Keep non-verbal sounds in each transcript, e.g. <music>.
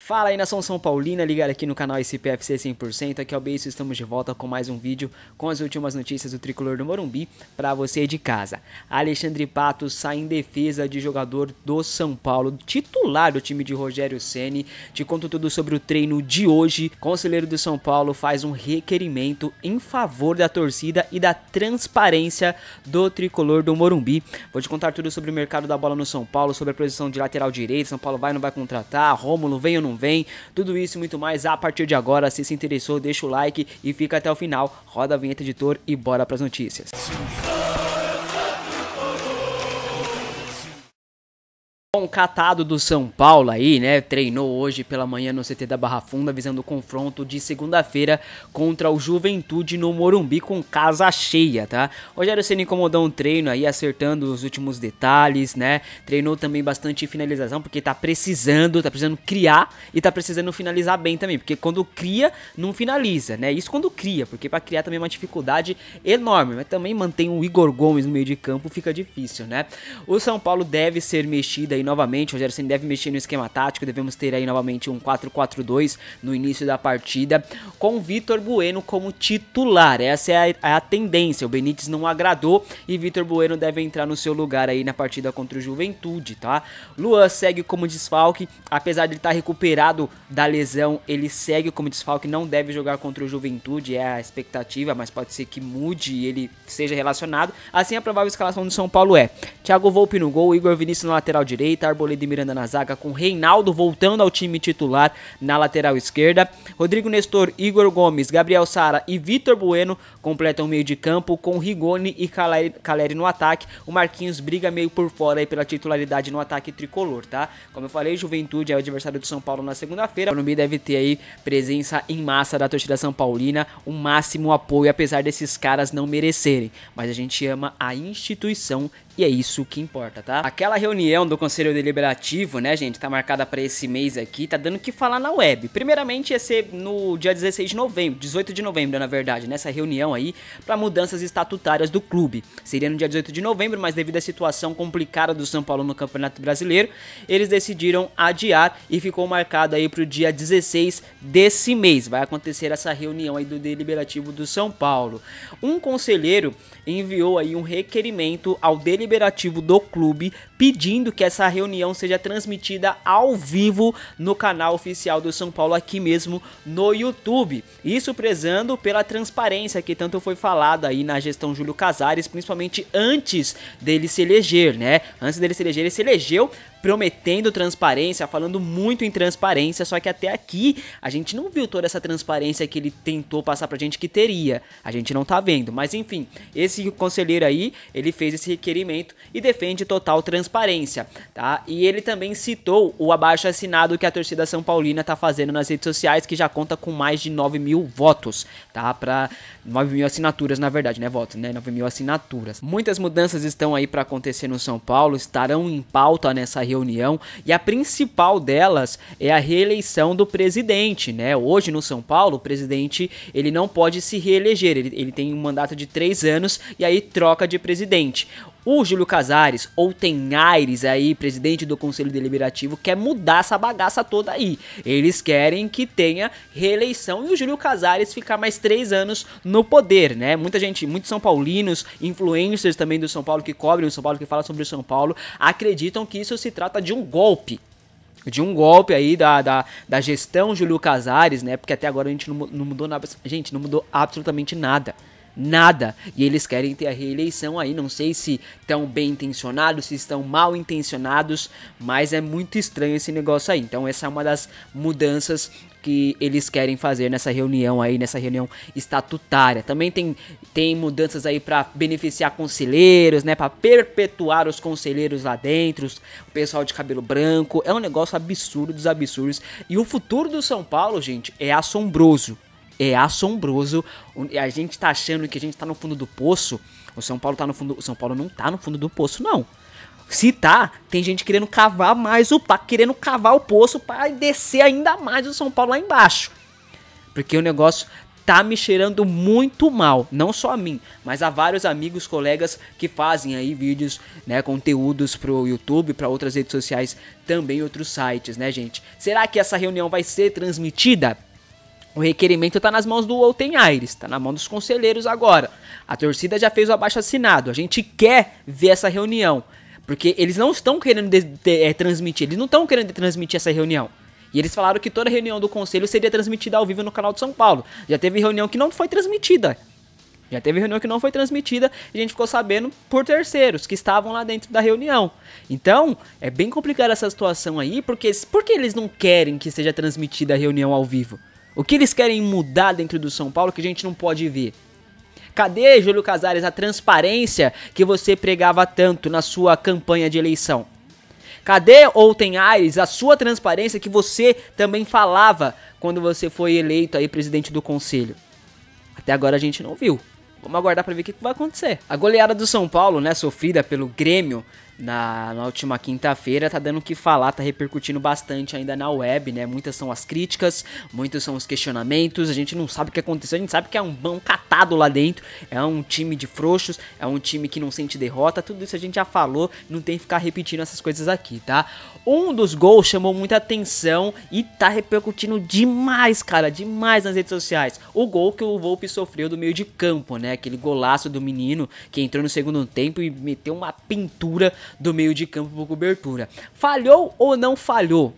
Fala aí nação São Paulina, ligado aqui no canal SPFC 100%, aqui é o Beijo, estamos de volta com mais um vídeo com as últimas notícias do Tricolor do Morumbi para você de casa. Alexandre Pato sai em defesa de jogador do São Paulo, titular do time de Rogério Ceni. Te conto tudo sobre o treino de hoje. Conselheiro do São Paulo faz um requerimento em favor da torcida e da transparência do Tricolor do Morumbi. Vou te contar tudo sobre o mercado da bola no São Paulo, sobre a posição de lateral direito, São Paulo vai ou não vai contratar, Rômulo vem ou não não vem. Tudo isso e muito mais a partir de agora. Se se interessou, deixa o like e fica até o final. Roda a vinheta, editor, e bora pras notícias. Concatado catado do São Paulo aí, né? Treinou hoje pela manhã no CT da Barra Funda, visando o confronto de segunda-feira contra o Juventude no Morumbi com casa cheia, tá? Rogério Senna incomodou um treino aí, acertando os últimos detalhes, né? Treinou também bastante finalização, porque tá precisando, tá precisando criar e tá precisando finalizar bem também, porque quando cria, não finaliza, né? Isso quando cria, porque para criar também é uma dificuldade enorme, mas também mantém o Igor Gomes no meio de campo, fica difícil, né? O São Paulo deve ser mexido aí novamente. O Rogério Senna deve mexer no esquema tático. Devemos ter aí novamente um 4-4-2 no início da partida, com o Vitor Bueno como titular. Essa é a, é a tendência. O Benítez não agradou e Vitor Bueno deve entrar no seu lugar aí na partida contra o Juventude, tá? Luan segue como desfalque, apesar de ele estar tá recuperado da lesão, ele segue como desfalque, não deve jogar contra o Juventude, é a expectativa, mas pode ser que mude e ele seja relacionado. Assim, a provável escalação do São Paulo é Thiago Volpe no gol, Igor Vinícius na lateral direito direita, Arboleda e Miranda na zaga, com Reinaldo voltando ao time titular na lateral esquerda. Rodrigo Nestor, Igor Gomes, Gabriel Sara e Vitor Bueno completam o meio de campo com Rigoni e Caleri, Caleri no ataque. O Marquinhos briga meio por fora aí pela titularidade no ataque tricolor, tá? Como eu falei, Juventude é o adversário do São Paulo na segunda-feira. O Morumbi deve ter aí presença em massa da torcida São Paulina, o um máximo apoio, apesar desses caras não merecerem. Mas a gente ama a instituição e é isso que importa, tá? Aquela reunião do Conselho Conselho Deliberativo, né, gente, tá marcada para esse mês aqui, tá dando o que falar na web. Primeiramente ia ser no dia 16 de novembro, 18 de novembro, na verdade, nessa né? reunião aí para mudanças estatutárias do clube. Seria no dia 18 de novembro, mas devido à situação complicada do São Paulo no Campeonato Brasileiro, eles decidiram adiar e ficou marcado aí pro dia 16 desse mês. Vai acontecer essa reunião aí do Deliberativo do São Paulo. Um conselheiro enviou aí um requerimento ao Deliberativo do clube pedindo que essa reunião seja transmitida ao vivo no canal oficial do São Paulo aqui mesmo no YouTube. Isso prezando pela transparência que tanto foi falado aí na gestão Júlio Casares, principalmente antes dele se eleger, né? Antes dele se eleger, ele se elegeu prometendo transparência, falando muito em transparência, só que até aqui a gente não viu toda essa transparência que ele tentou passar pra gente que teria. A gente não tá vendo, mas enfim, esse conselheiro aí, ele fez esse requerimento e defende total transparência, tá? E ele também citou o abaixo assinado que a torcida São Paulina tá fazendo nas redes sociais, que já conta com mais de 9 mil votos, tá? Pra 9 mil assinaturas, na verdade, né? Votos, né? 9 mil assinaturas. Muitas mudanças estão aí para acontecer no São Paulo, estarão em pauta nessa reunião e a principal delas é a reeleição do presidente, né? Hoje no São Paulo, o presidente ele não pode se reeleger, ele, ele tem um mandato de três anos e aí troca de presidente. O Júlio Casares, ou tem Aires aí, presidente do Conselho Deliberativo, quer mudar essa bagaça toda aí. Eles querem que tenha reeleição e o Júlio Casares ficar mais três anos no poder, né? Muita gente, muitos São Paulinos, influencers também do São Paulo que cobrem o São Paulo, que falam sobre o São Paulo, acreditam que isso se trata de um golpe de um golpe aí da, da, da, gestão Júlio Casares, né? Porque até agora a gente não, não mudou nada. Gente, não mudou absolutamente nada nada. E eles querem ter a reeleição aí. Não sei se estão bem intencionados, se estão mal intencionados, mas é muito estranho esse negócio aí. Então, essa é uma das mudanças que eles querem fazer nessa reunião aí, nessa reunião estatutária. Também tem, tem mudanças aí para beneficiar conselheiros, né, para perpetuar os conselheiros lá dentro, o pessoal de cabelo branco. É um negócio absurdo dos absurdos. E o futuro do São Paulo, gente, é assombroso é assombroso. A gente tá achando que a gente tá no fundo do poço. O São Paulo tá no fundo. O São Paulo não tá no fundo do poço, não. Se tá, tem gente querendo cavar mais o tá querendo cavar o poço para descer ainda mais o São Paulo lá embaixo. Porque o negócio tá me cheirando muito mal, não só a mim, mas a vários amigos, colegas que fazem aí vídeos, né, conteúdos pro YouTube, para outras redes sociais, também outros sites, né, gente? Será que essa reunião vai ser transmitida? O requerimento está nas mãos do Outen Aires, está na mão dos conselheiros agora. A torcida já fez o abaixo assinado. A gente quer ver essa reunião. Porque eles não estão querendo de, de, é, transmitir, eles não estão querendo transmitir essa reunião. E eles falaram que toda reunião do conselho seria transmitida ao vivo no canal de São Paulo. Já teve reunião que não foi transmitida. Já teve reunião que não foi transmitida e a gente ficou sabendo por terceiros que estavam lá dentro da reunião. Então, é bem complicada essa situação aí, porque por que eles não querem que seja transmitida a reunião ao vivo? O que eles querem mudar dentro do São Paulo que a gente não pode ver? Cadê, Júlio Casares, a transparência que você pregava tanto na sua campanha de eleição? Cadê, Outen Aires, a sua transparência que você também falava quando você foi eleito aí presidente do conselho? Até agora a gente não viu. Vamos aguardar para ver o que vai acontecer. A goleada do São Paulo, né, sofrida pelo Grêmio na, na última quinta-feira, tá dando o que falar, tá repercutindo bastante ainda na web, né? Muitas são as críticas, muitos são os questionamentos, a gente não sabe o que aconteceu, a gente sabe que é um bom catado lá dentro, é um time de frouxos, é um time que não sente derrota, tudo isso a gente já falou, não tem que ficar repetindo essas coisas aqui, tá? Um dos gols chamou muita atenção e tá repercutindo demais, cara, demais nas redes sociais. O gol que o Volpe sofreu do meio de campo, né? Aquele golaço do menino que entrou no segundo tempo e meteu uma pintura do meio de campo por cobertura. Falhou ou não falhou?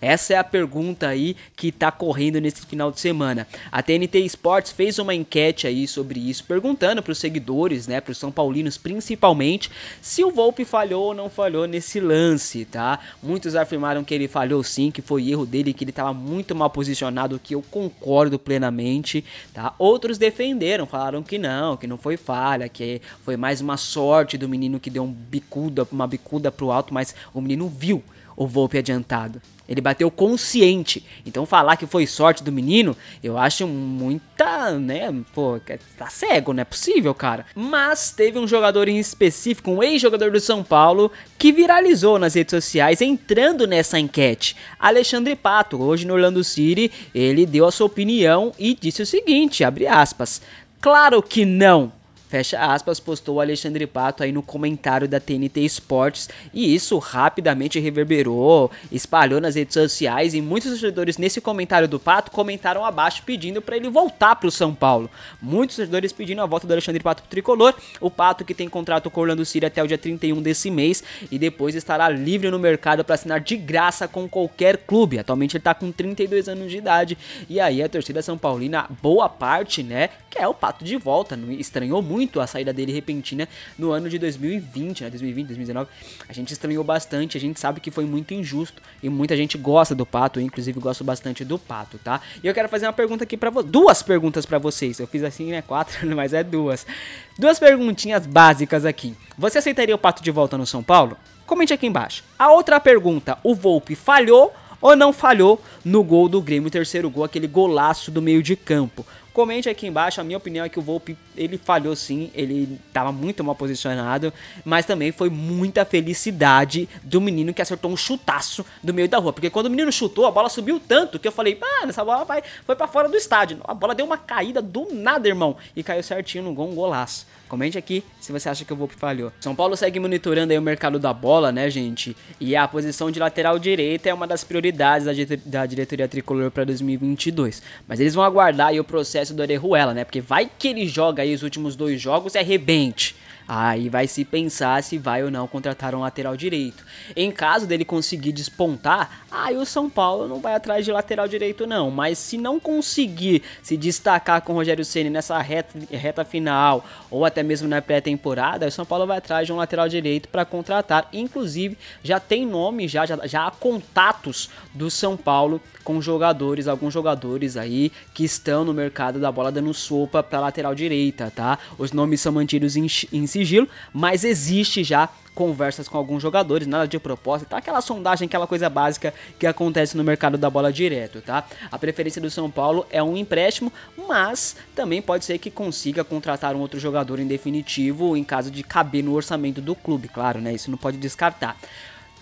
Essa é a pergunta aí que está correndo nesse final de semana. A TNT Sports fez uma enquete aí sobre isso, perguntando para os seguidores, né, para os são paulinos principalmente, se o Volpe falhou ou não falhou nesse lance, tá? Muitos afirmaram que ele falhou sim, que foi erro dele, que ele estava muito mal posicionado, que eu concordo plenamente, tá? Outros defenderam, falaram que não, que não foi falha, que foi mais uma sorte do menino que deu um bicuda, uma bicuda pro alto, mas o menino viu o golpe adiantado. Ele bateu consciente. Então falar que foi sorte do menino, eu acho muita, né? Pô, tá cego, não é possível, cara. Mas teve um jogador em específico, um ex-jogador do São Paulo, que viralizou nas redes sociais entrando nessa enquete. Alexandre Pato, hoje no Orlando City, ele deu a sua opinião e disse o seguinte, abre aspas: "Claro que não. Fecha aspas, postou o Alexandre Pato aí no comentário da TNT Esportes e isso rapidamente reverberou, espalhou nas redes sociais e muitos torcedores nesse comentário do Pato comentaram abaixo pedindo para ele voltar para o São Paulo. Muitos torcedores pedindo a volta do Alexandre Pato pro tricolor, o Pato que tem contrato com o Orlando City até o dia 31 desse mês e depois estará livre no mercado para assinar de graça com qualquer clube. Atualmente ele tá com 32 anos de idade e aí a torcida são paulina, boa parte, né, quer o Pato de volta, estranhou muito muito a saída dele repentina no ano de 2020, né? 2020, 2019. A gente estranhou bastante, a gente sabe que foi muito injusto e muita gente gosta do Pato, eu inclusive gosto bastante do Pato, tá? E eu quero fazer uma pergunta aqui para vocês, duas perguntas para vocês. Eu fiz assim, né, quatro, <laughs> mas é duas. Duas perguntinhas básicas aqui. Você aceitaria o Pato de volta no São Paulo? Comente aqui embaixo. A outra pergunta, o Volpe falhou ou não falhou no gol do Grêmio, o terceiro gol, aquele golaço do meio de campo? Comente aqui embaixo, a minha opinião é que o Volpe ele falhou sim, ele estava muito mal posicionado, mas também foi muita felicidade do menino que acertou um chutaço do meio da rua, porque quando o menino chutou, a bola subiu tanto que eu falei, mano, essa bola vai, foi para fora do estádio. A bola deu uma caída do nada, irmão, e caiu certinho no gol, um golaço. Comente aqui se você acha que o Volpe falhou. São Paulo segue monitorando aí o mercado da bola, né, gente? E a posição de lateral direita é uma das prioridades da, diretoria tricolor para 2022. Mas eles vão aguardar aí o processo do Orejuela, né? Porque vai que ele joga aí os últimos dois jogos é rebente. Aí vai se pensar se vai ou não contratar um lateral direito. Em caso dele conseguir despontar, aí o São Paulo não vai atrás de lateral direito não, mas se não conseguir se destacar com o Rogério Ceni nessa reta, reta final ou até mesmo na pré-temporada, o São Paulo vai atrás de um lateral direito para contratar. Inclusive, já tem nome já, já já há contatos do São Paulo com jogadores, alguns jogadores aí que estão no mercado da bola dando sopa para lateral direita, tá? Os nomes são mantidos em, em sigilo, mas existe já conversas com alguns jogadores, nada de proposta, tá? Aquela sondagem, aquela coisa básica que acontece no mercado da bola direto, tá? A preferência do São Paulo é um empréstimo, mas também pode ser que consiga contratar um outro jogador em definitivo em caso de caber no orçamento do clube, claro, né? Isso não pode descartar.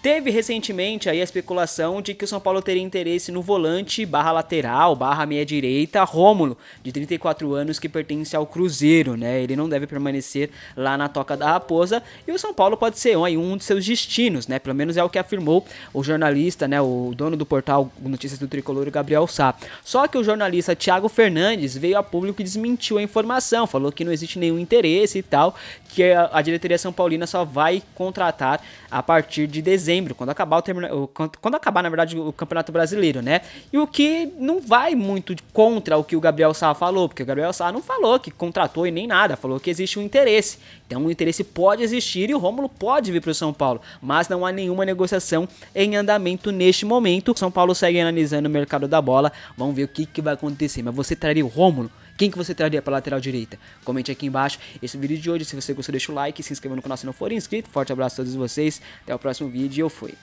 Teve recentemente aí a especulação de que o São Paulo teria interesse no volante barra lateral, barra meia direita, Rômulo, de 34 anos, que pertence ao Cruzeiro, né? Ele não deve permanecer lá na Toca da Raposa e o São Paulo pode ser aí, um de seus destinos, né? Pelo menos é o que afirmou o jornalista, né? O dono do portal Notícias do Tricolor, Gabriel Sá. Só que o jornalista Thiago Fernandes veio a público e desmentiu a informação, falou que não existe nenhum interesse e tal, que a diretoria São Paulina só vai contratar a partir de dezembro dezembro, quando acabar, o termina... quando acabar, na verdade, o Campeonato Brasileiro, né? E o que não vai muito contra o que o Gabriel Sá falou, porque o Gabriel Sá não falou que contratou e nem nada, falou que existe um interesse. Então o interesse pode existir e o Rômulo pode vir para o São Paulo, mas não há nenhuma negociação em andamento neste momento. São Paulo segue analisando o mercado da bola, vamos ver o que, que vai acontecer. Mas você traria o Rômulo? Quem que você traria para lateral direita? Comente aqui embaixo esse vídeo de hoje. Se você gostou, deixa o like, se inscreva no canal se não for inscrito. Forte abraço a todos vocês. Até o próximo vídeo e eu fui.